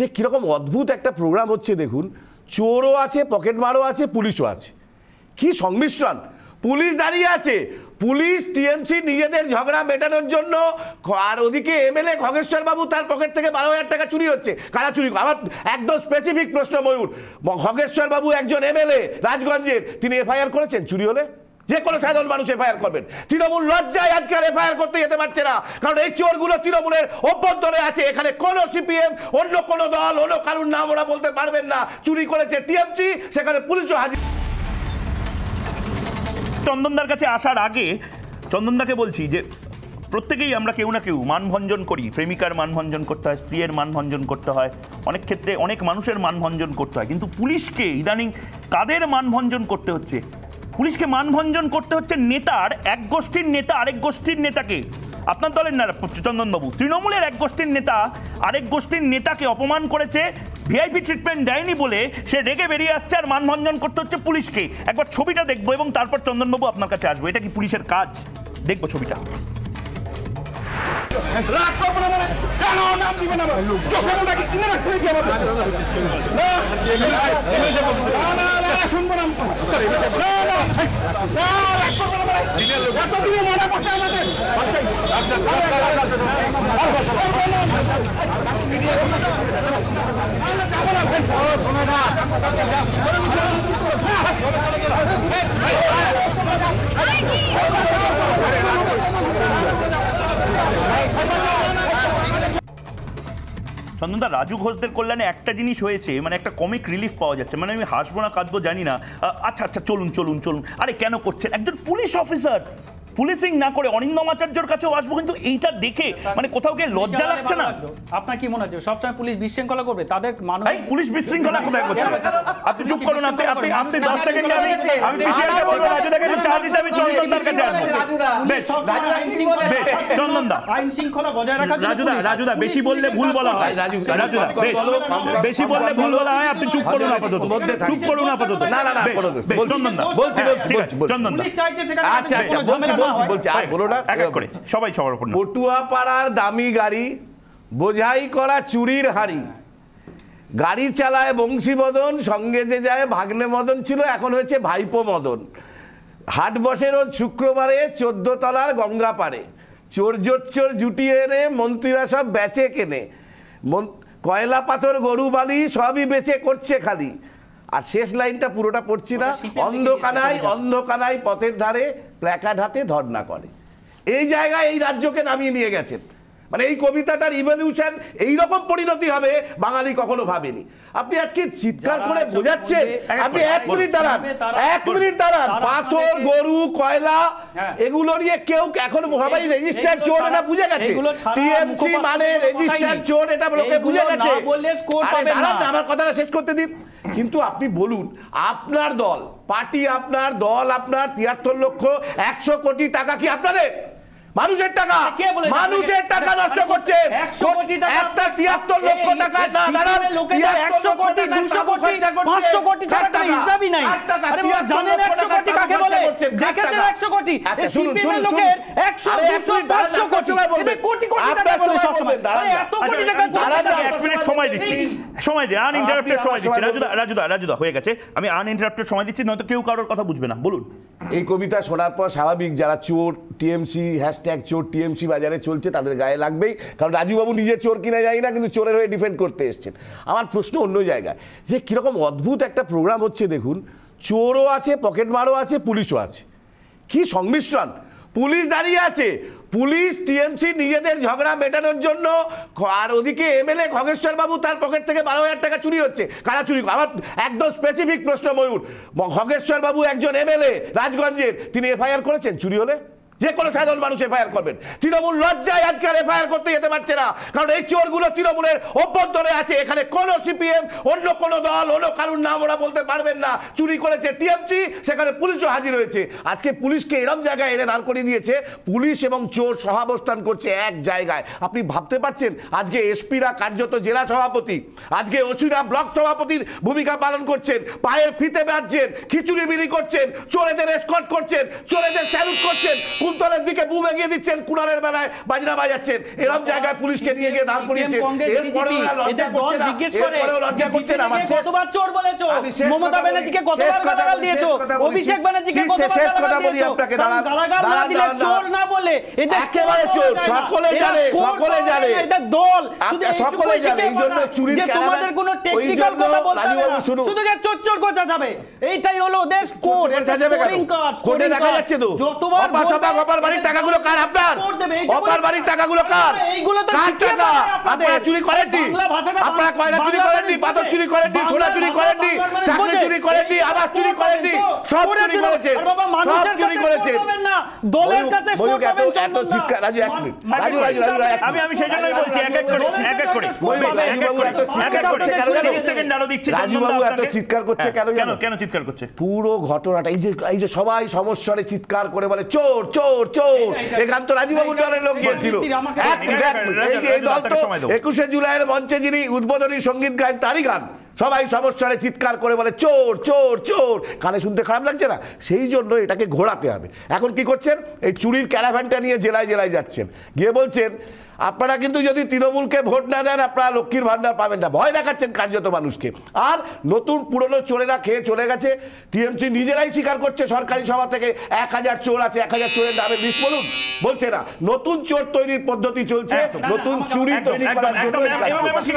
যে কীরকম অদ্ভুত একটা প্রোগ্রাম হচ্ছে দেখুন চোরও আছে পকেট মারও আছে পুলিশও আছে কি সংমিশ্রণ পুলিশ দাঁড়িয়ে আছে পুলিশ টিএমসি নিজেদের ঝগড়া মেটানোর জন্য আর ওদিকে এমএলএ খগেশ্বর বাবু তার পকেট থেকে বারো হাজার টাকা চুরি হচ্ছে কারা চুরি আমার একদম স্পেসিফিক প্রশ্ন ময়ূর খগেশ্বর বাবু একজন এমএলএ রাজগঞ্জের তিনি এফআইআর করেছেন চুরি হলে যে কোনো সাধারণ মানুষ এফআইআর করবেন তৃণমূল লজ্জায় আজকাল এফআইআর করতে যেতে পারছে না কারণ এই চোরগুলো তৃণমূলের অভ্যন্তরে আছে এখানে কোনো সিপিএম অন্য কোনো দল অন্য কারুর নাম ওরা বলতে পারবেন না চুরি করেছে টিএমসি সেখানে পুলিশও হাজির চন্দনদার কাছে আসার আগে চন্দনদাকে বলছি যে প্রত্যেকেই আমরা কেউ না কেউ মানভঞ্জন করি প্রেমিকার মানভঞ্জন করতে হয় স্ত্রীর মানভঞ্জন করতে হয় অনেক ক্ষেত্রে অনেক মানুষের মানভঞ্জন করতে হয় কিন্তু পুলিশকে ইদানিং কাদের মানভঞ্জন করতে হচ্ছে পুলিশকে মানভঞ্জন করতে হচ্ছে নেতার এক গোষ্ঠীর নেতা আরেক গোষ্ঠীর নেতাকে আপনার দলের না চন্দনবাবু তৃণমূলের এক গোষ্ঠীর নেতা আরেক গোষ্ঠীর নেতাকে অপমান করেছে ভিআইপি ট্রিটমেন্ট দেয়নি বলে সে রেগে বেরিয়ে আসছে আর মানভঞ্জন করতে হচ্ছে পুলিশকে একবার ছবিটা দেখবো এবং তারপর চন্দনবাবু আপনার কাছে আসবো এটা কি পুলিশের কাজ দেখবো ছবিটা রাগ করবো না মানে কেন নাম দিবেন আমার চোখের ওটাকে কিনে রাখছে নাকি আমাদের শুনবো না না মনে করছে আমাদের চন্দনদা রাজু ঘোষদের কল্যাণে একটা জিনিস হয়েছে মানে একটা কমিক রিলিফ পাওয়া যাচ্ছে মানে আমি হাসবো না কাঁদবো জানি না আচ্ছা আচ্ছা চলুন চলুন চলুন আরে কেন করছেন একজন পুলিশ অফিসার পুলিশিং না করে অরিন্দম আচার্যর কাছেও আসবো কিন্তু এইটা দেখে মানে কোথাও গিয়ে লজ্জা লাগছে না আপনার কি মনে হচ্ছে সবসময় পুলিশ বিশৃঙ্খলা করবে তাদের মানুষ পুলিশ বিশৃঙ্খলা কোথায় করছে আপনি চুপ করুন আপনি আপনি আপনি দশ সেকেন্ড আমি আমি চা দিতে আমি চন্দন কাছে আসবো বেশ চন্দন দা আইন শৃঙ্খলা বজায় রাখা রাজুদা রাজুদা বেশি বললে ভুল বলা হয় রাজুদা বেশ বেশি বললে ভুল বলা হয় আপনি চুপ করুন আপাতত চুপ করুন আপাতত না না না চন্দন দা বলছি বলছি চন্দন দা আচ্ছা আচ্ছা বলছি দামি গাড়ি বোঝাই করা চুরির হাড়ি গাড়ি চালায় বংশী মদন সঙ্গে যে যায় ভাগ্নে মদন ছিল এখন হয়েছে ভাইপো মদন হাট বসে রোজ শুক্রবারে চোদ্দ তলার গঙ্গা পারে চোর জোর চোর জুটিয়ে এনে মন্ত্রীরা সব বেচে কেনে কয়লা পাথর গরু বালি সবই বেচে করছে খালি আর শেষ লাইনটা পুরোটা পড়ছি না অন্ধকানায় অন্ধকানায় পথের ধারে প্ল্যাকার্ড হাতে ধর্না করে এই জায়গায় এই রাজ্যকে নামিয়ে নিয়ে গেছেন মানে এই কবিতাটার ইভলিউশন এইরকম পরিণতি হবে বাঙালি কখনো ভাবেনি আপনি আজকে চিৎকার করে বোঝাচ্ছেন আপনি এক মিনিট দাঁড়ান এক মিনিট দাঁড়ান পাথর গরু কয়লা হ্যাঁ। এগুলো নিয়ে কেউ এখন সবাই রেজিস্টার চোর এটা বুঝে গেছে টিএমসি মানে রেজিস্টার চোর এটা লোকে বুঝে গেছে দাঁড়ান আমার কথাটা শেষ করতে দিন কিন্তু আপনি বলুন আপনার দল পার্টি আপনার দল আপনার তিয়াত্তর লক্ষ একশো কোটি টাকা কি আপনাদের মানুষের টাকা মানুষের টাকা নষ্ট করছেন একটা তিয়াত্তর লক্ষ টাকা না দাঁড়ান একশো কোটি আচ্ছা, দুশো কোটি পাঁচশো কোটি ছাড়া কোনো হিসাবই নাই জানেন একশো কোটি কাকে বলে দেখেছেন একশো কোটি সিপিএমের লোকের একশো দুশো পাঁচশো কোটি কোটি কোটি টাকা বলে সবসময় এত কোটি আচ্ছা, টাকা এক মিনিট সময় দিচ্ছি সময় দিন আনইন্টারাপ্টেড সময় দিচ্ছি রাজুদা রাজুদা রাজুদা হয়ে গেছে আমি আনইন্টারাপ্টেড সময় দিচ্ছি নয়তো কেউ কারোর কথা বুঝবে না বলুন এই কবিতা শোনার পর স্বাভাবিক যারা চোর টিএমসি হ্যাশট্যাগ চোর টিএমসি বাজারে চলছে তাদের গায়ে লাগবেই কারণ রাজুবাবু নিজে চোর কিনা যাই না কিন্তু চোরের হয়ে ডিফেন্ড করতে এসছেন আমার প্রশ্ন অন্য জায়গায় যে কীরকম অদ্ভুত একটা প্রোগ্রাম হচ্ছে দেখুন চোরও আছে পকেট মারও আছে পুলিশও আছে কি সংমিশ্রণ পুলিশ দাঁড়িয়ে আছে পুলিশ টিএমসি নিজেদের ঝগড়া মেটানোর জন্য আর ওদিকে এমএলএ খগেশ্বর বাবু তার পকেট থেকে বারো হাজার টাকা চুরি হচ্ছে কারা চুরি আমার একদম স্পেসিফিক প্রশ্ন ময়ূর খগেশ্বর বাবু একজন এমএলএ রাজগঞ্জের তিনি এফআইআর করেছেন চুরি হলে যে কোনো সাধারণ মানুষ এফআইআর করবেন তৃণমূল লজ্জায় আজকে আর এফআইআর করতে যেতে পারছে না কারণ এই চোরগুলো তৃণমূলের অভ্যন্তরে আছে এখানে কোন সিপিএম অন্য কোন দল অন্য কারুর নাম ওরা বলতে পারবেন না চুরি করেছে টিএমসি সেখানে পুলিশও হাজির হয়েছে আজকে পুলিশকে এরম জায়গায় এনে দাঁড় করিয়ে দিয়েছে পুলিশ এবং চোর সহাবস্থান করছে এক জায়গায় আপনি ভাবতে পারছেন আজকে এসপিরা কার্যত জেলা সভাপতি আজকে ওসিরা ব্লক সভাপতির ভূমিকা পালন করছেন পায়ের ফিতে বাঁধছেন খিচুড়ি বিলি করছেন চোরেদের এসকট করছেন চোরেদের স্যালুট করছেন শকুন্তলের দিকে বুম এগিয়ে দিচ্ছেন কুনালের বেলায় বাজনা বাজাচ্ছেন এরকম জায়গায় পুলিশকে নিয়ে গিয়ে দাঁড় করিয়েছেন লজ্জা করছে লজ্জা করছে আমার কতবার চোর বলেছো মমতা ব্যানার্জিকে কতবার গালাগাল দিয়েছো অভিষেক ব্যানার্জিকে কতবার গালাগাল না দিলে চোর না বলে এটা একেবারে চোর সকলে জানে সকলে জানে এটা দল আচ্ছা, শুধু সকলে জানে এই জন্য চুরির তোমাদের কোনো টেকনিক্যাল কথা বলতে হবে শুধু যে চোর চোর যাবে এইটাই হলো দেশ কোর এটা স্কোরিং কার্ড স্কোরিং যতবার অপার বাড়ির টাকাগুলো কার আপনার অপার বাড়ির টাকাগুলো কার কার টাকা মানে আপনারা চুরি আপনারা কয়লা চুরি পাথর চুরি সোনা চুরি চাকরি চুরি চুরি সব চুরি সব চুরি দলের কাছে চিৎকার রাজু এক মিনিট মানে রাজু রাজু রাজু আমি আমি সেই জন্যই বলছি এক এক করে এক এক করে এক এক করে এক এক করে 30 সেকেন্ড আরো দিচ্ছি রাজু বাবু এত চিৎকার করছে কেন কেন কেন চিৎকার করছে পুরো ঘটনাটা এই যে এই যে সবাই সমস্যারে চিৎকার করে বলে চোর চোর চোর চোর এখান তো রাজীববাবুর দলের লোক গিয়েছিল একুশে জুলাইয়ের মঞ্চে যিনি উদ্বোধনী সঙ্গীত গায়ক তারই গান সবাই সমস্যারে চিৎকার করে বলে চোর চোর চোর কানে শুনতে খারাপ লাগছে না সেই জন্য এটাকে ঘোরাতে হবে এখন কি করছেন এই চুরির ক্যারাভ্যানটা নিয়ে জেলায় জেলায় যাচ্ছেন গিয়ে বলছেন আপনারা কিন্তু যদি তৃণমূলকে ভোট না দেন আপনারা লক্ষ্মীর ভান্ডার পাবেন না ভয় দেখাচ্ছেন কার্যত মানুষকে আর নতুন পুরনো চোরেরা খেয়ে চলে গেছে টিএমসি নিজেরাই স্বীকার করছে সরকারি সভা থেকে এক হাজার চোর আছে এক হাজার চোরের নামে বিষ বলুন বলছে না নতুন চোর তৈরির পদ্ধতি চলছে নতুন চুরি তৈরি